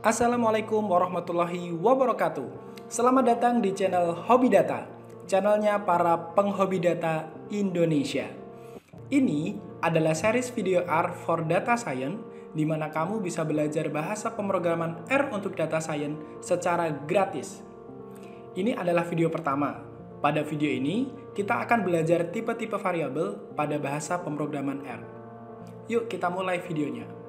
Assalamualaikum warahmatullahi wabarakatuh. Selamat datang di channel Hobi Data, channelnya para penghobi data Indonesia. Ini adalah series video R for Data Science, di mana kamu bisa belajar bahasa pemrograman R untuk data science secara gratis. Ini adalah video pertama. Pada video ini, kita akan belajar tipe-tipe variabel pada bahasa pemrograman R. Yuk kita mulai videonya.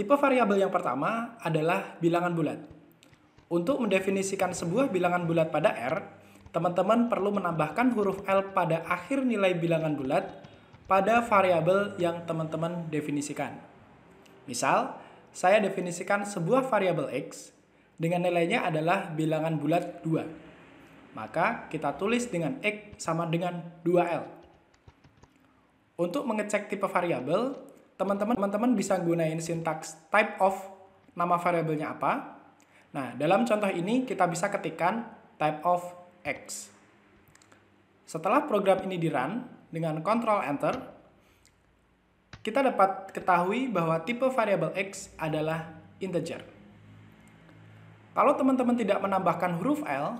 Tipe variabel yang pertama adalah bilangan bulat. Untuk mendefinisikan sebuah bilangan bulat pada R, teman-teman perlu menambahkan huruf L pada akhir nilai bilangan bulat pada variabel yang teman-teman definisikan. Misal, saya definisikan sebuah variabel X dengan nilainya adalah bilangan bulat 2. Maka kita tulis dengan X sama dengan 2L. Untuk mengecek tipe variabel, teman-teman teman-teman bisa gunain sintaks type of nama variabelnya apa. Nah, dalam contoh ini kita bisa ketikkan type of x. Setelah program ini di run dengan control Enter, kita dapat ketahui bahwa tipe variabel x adalah integer. Kalau teman-teman tidak menambahkan huruf L,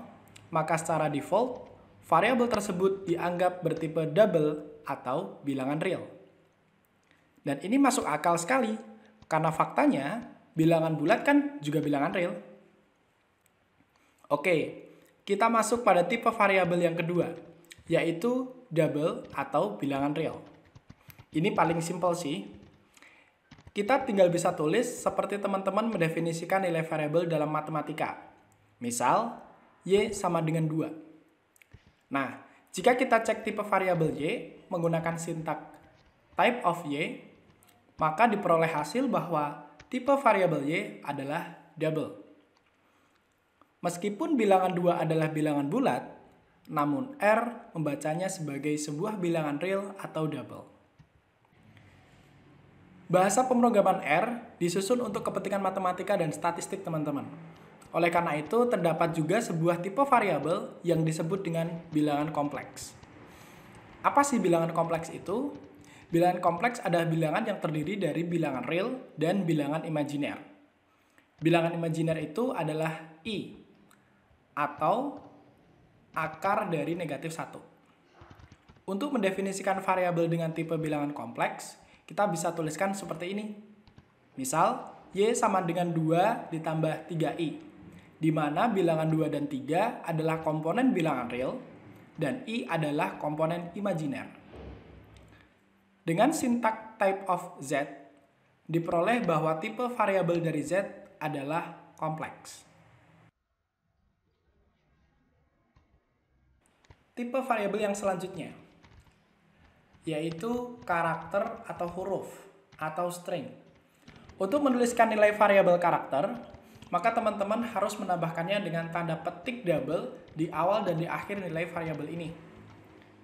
maka secara default, variabel tersebut dianggap bertipe double atau bilangan real. Dan ini masuk akal sekali, karena faktanya bilangan bulat kan juga bilangan real. Oke, kita masuk pada tipe variabel yang kedua, yaitu double atau bilangan real. Ini paling simpel sih. Kita tinggal bisa tulis seperti teman-teman mendefinisikan nilai variabel dalam matematika. Misal, Y sama dengan 2. Nah, jika kita cek tipe variabel Y menggunakan sintak type of Y, maka diperoleh hasil bahwa tipe variabel Y adalah double. Meskipun bilangan 2 adalah bilangan bulat, namun R membacanya sebagai sebuah bilangan real atau double. Bahasa pemrograman R disusun untuk kepentingan matematika dan statistik teman-teman. Oleh karena itu, terdapat juga sebuah tipe variabel yang disebut dengan bilangan kompleks. Apa sih bilangan kompleks itu? Bilangan kompleks adalah bilangan yang terdiri dari bilangan real dan bilangan imajiner. Bilangan imajiner itu adalah i atau akar dari negatif 1. Untuk mendefinisikan variabel dengan tipe bilangan kompleks, kita bisa tuliskan seperti ini. Misal, Y sama dengan 2 ditambah 3I di mana bilangan 2 dan 3 adalah komponen bilangan real dan I adalah komponen imajiner. Dengan sintak type of Z, diperoleh bahwa tipe variabel dari Z adalah kompleks. Tipe variabel yang selanjutnya yaitu karakter atau huruf atau string. Untuk menuliskan nilai variabel karakter, maka teman-teman harus menambahkannya dengan tanda petik double di awal dan di akhir nilai variabel ini.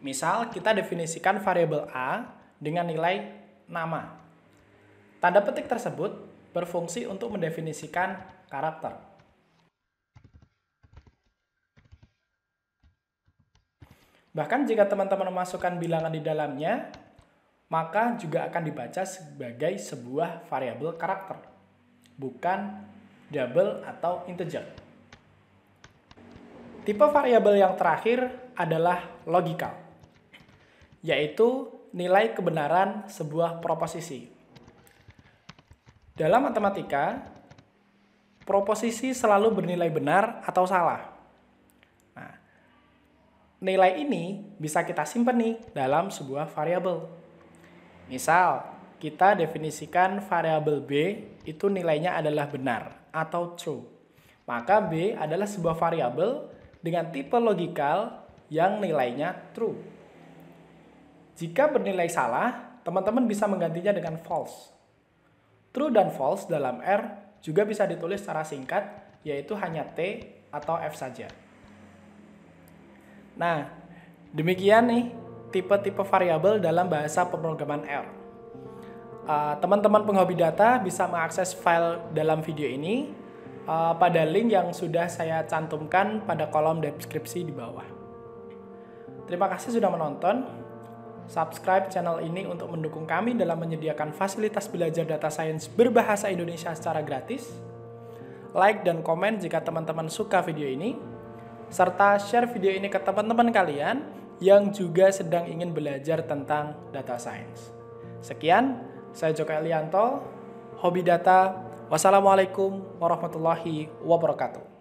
Misal, kita definisikan variabel A dengan nilai nama. Tanda petik tersebut berfungsi untuk mendefinisikan karakter. Bahkan jika teman-teman memasukkan bilangan di dalamnya, maka juga akan dibaca sebagai sebuah variabel karakter, bukan double atau integer. Tipe variabel yang terakhir adalah logical, yaitu nilai kebenaran sebuah proposisi. Dalam matematika, proposisi selalu bernilai benar atau salah. Nah, nilai ini bisa kita simpan nih dalam sebuah variabel. Misal, kita definisikan variabel B itu nilainya adalah benar atau true. Maka B adalah sebuah variabel dengan tipe logikal yang nilainya true. Jika bernilai salah, teman-teman bisa menggantinya dengan false. True dan false dalam R juga bisa ditulis secara singkat, yaitu hanya T atau F saja. Nah, demikian nih tipe-tipe variabel dalam bahasa pemrograman R. Ah, teman-teman uh, penghobi data bisa mengakses file dalam video ini uh, pada link yang sudah saya cantumkan pada kolom deskripsi di bawah. Terima kasih sudah menonton subscribe channel ini untuk mendukung kami dalam menyediakan fasilitas belajar data science berbahasa Indonesia secara gratis. Like dan komen jika teman-teman suka video ini, serta share video ini ke teman-teman kalian yang juga sedang ingin belajar tentang data science. Sekian, saya Joko Elianto, Hobi Data. Wassalamualaikum warahmatullahi wabarakatuh.